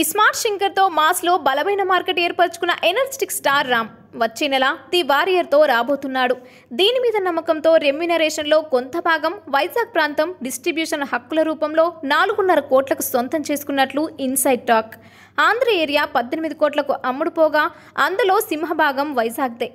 ఈ smart mass మాస్లో బలమైన మార్కెట్ ఏర్పరచుకున్న ఎనర్జెటిక్ స్టార్ రామ్ వచ్చే నెల ది వారియర్తో రాబోతున్నాడు దీని మీద నమ్మకంతో రెమ్యునరేషన్లో కొంత భాగం వైజాగ్ ప్రాంతం డిస్ట్రిబ్యూషన్ హక్కుల రూపంలో నాలుగున్నర కోట్లకు సొంతం చేసుకున్నట్లు ఇన్సైడ్ టాక్ ఆంధ్ర ఏరియా పద్దెనిమిది కోట్లకు అమ్ముడుపోగా అందులో సింహభాగం వైజాగ్దే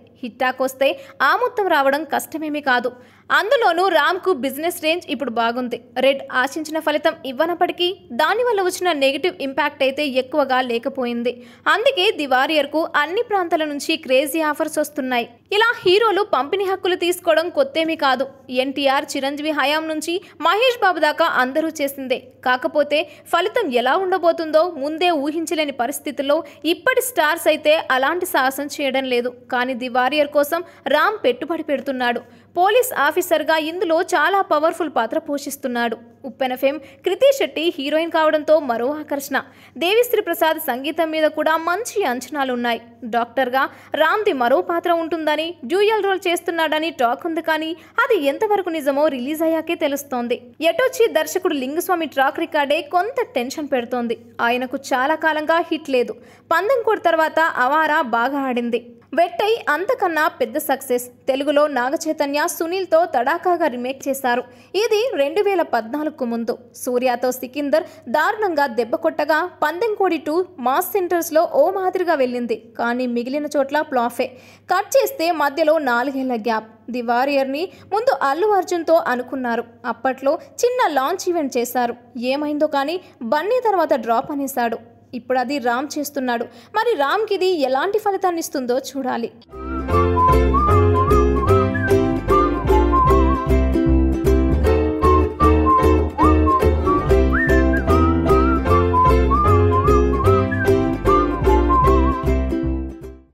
వస్తే ఆ మొత్తం రావడం కష్టమేమీ కాదు అందులోనూ రామ్కు బిజినెస్ రేంజ్ ఇప్పుడు బాగుంది రెడ్ ఆశించిన ఫలితం ఇవ్వనప్పటికీ దానివల్ల వచ్చిన నెగిటివ్ ఇంపాక్ట్ అయితే ఎక్కువగా లేకపోయింది అందుకే దివారియర్కు అన్ని ప్రాంతాల నుంచి క్రేజీ ఆఫర్స్ వస్తున్నాయి ఇలా హీరోలు పంపిణీ హక్కులు తీసుకోవడం కొత్తేమీ కాదు ఎన్టీఆర్ చిరంజీవి హయాం నుంచి మహేష్ బాబు దాకా అందరూ చేసిందే కాకపోతే ఫలితం ఎలా ఉండబోతుందో ముందే ఊహించలేని పరిస్థితుల్లో ఇప్పటి స్టార్స్ అయితే అలాంటి సాహసం చేయడం లేదు కానీ దివారి కారియర్ కోసం రామ్ పెట్టుబడి పెడుతున్నాడు పోలీస్ ఆఫీసర్గా ఇందులో చాలా పవర్ఫుల్ పాత్ర పోషిస్తున్నాడు ఉప్పెన ఫేమ్ శెట్టి హీరోయిన్ కావడంతో మరో ఆకర్షణ దేవిశ్రీ ప్రసాద్ సంగీతం మీద కూడా మంచి అంచనాలున్నాయి డాక్టర్గా రామ్ది మరో పాత్ర ఉంటుందని డ్యూయల్ రోల్ చేస్తున్నాడని టాక్ ఉంది కానీ అది ఎంతవరకు నిజమో రిలీజ్ అయ్యాకే తెలుస్తోంది ఎటొచ్చి దర్శకుడు లింగస్వామి ట్రాక్ రికార్డే కొంత టెన్షన్ పెడుతోంది ఆయనకు చాలా కాలంగా హిట్ లేదు పందెం కోడి తర్వాత అవారా బాగా ఆడింది వెట్టై అంతకన్నా పెద్ద సక్సెస్ తెలుగులో నాగచైతన్య సునీల్తో తడాకాగా రీమేక్ చేశారు ఇది రెండు వేల పద్నాలుగుకు ముందు సూర్యతో సికిందర్ దారుణంగా దెబ్బ కొట్టగా పందెంకోడి టూ మాస్ సెంటర్స్లో ఓ మాదిరిగా వెళ్ళింది కానీ మిగిలిన చోట్ల ప్లాఫే కట్ చేస్తే మధ్యలో నాలుగేళ్ల గ్యాప్ ది వారియర్ని ముందు అల్లు అర్జున్తో అనుకున్నారు అప్పట్లో చిన్న లాంచ్ ఈవెంట్ చేశారు ఏమైందో కానీ బన్నీ తర్వాత డ్రాప్ అనేశాడు ఇప్పుడు అది రామ్ చేస్తున్నాడు మరి రామ్కి ఇది ఎలాంటి ఫలితాన్ని ఇస్తుందో చూడాలి